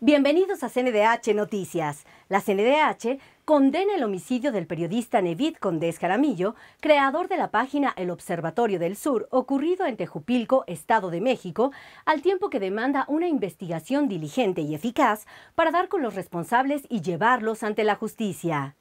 Bienvenidos a CNDH Noticias. La CNDH condena el homicidio del periodista Nevid Condés Jaramillo, creador de la página El Observatorio del Sur, ocurrido en Tejupilco, Estado de México, al tiempo que demanda una investigación diligente y eficaz para dar con los responsables y llevarlos ante la justicia.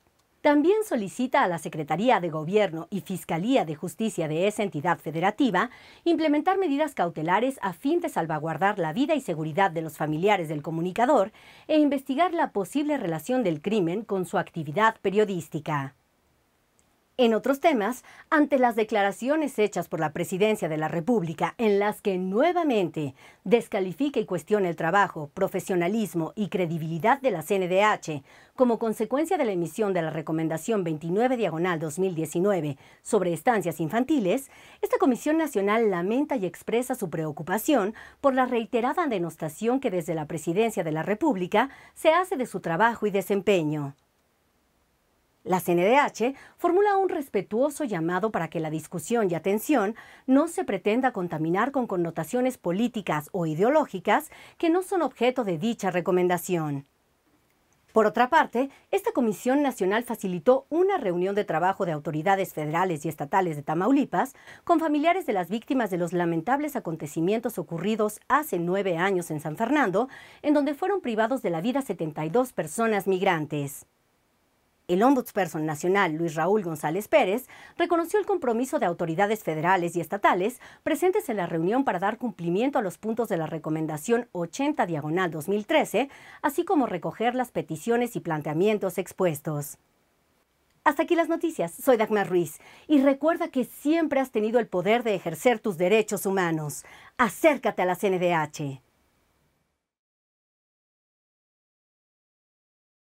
También solicita a la Secretaría de Gobierno y Fiscalía de Justicia de esa entidad federativa implementar medidas cautelares a fin de salvaguardar la vida y seguridad de los familiares del comunicador e investigar la posible relación del crimen con su actividad periodística. En otros temas, ante las declaraciones hechas por la Presidencia de la República en las que nuevamente descalifica y cuestiona el trabajo, profesionalismo y credibilidad de la CNDH como consecuencia de la emisión de la Recomendación 29 Diagonal 2019 sobre estancias infantiles, esta Comisión Nacional lamenta y expresa su preocupación por la reiterada denostación que desde la Presidencia de la República se hace de su trabajo y desempeño. La CNDH formula un respetuoso llamado para que la discusión y atención no se pretenda contaminar con connotaciones políticas o ideológicas que no son objeto de dicha recomendación. Por otra parte, esta Comisión Nacional facilitó una reunión de trabajo de autoridades federales y estatales de Tamaulipas con familiares de las víctimas de los lamentables acontecimientos ocurridos hace nueve años en San Fernando, en donde fueron privados de la vida 72 personas migrantes. El ombudsperson nacional Luis Raúl González Pérez reconoció el compromiso de autoridades federales y estatales presentes en la reunión para dar cumplimiento a los puntos de la recomendación 80 diagonal 2013, así como recoger las peticiones y planteamientos expuestos. Hasta aquí las noticias. Soy Dagmar Ruiz y recuerda que siempre has tenido el poder de ejercer tus derechos humanos. Acércate a la CNDH.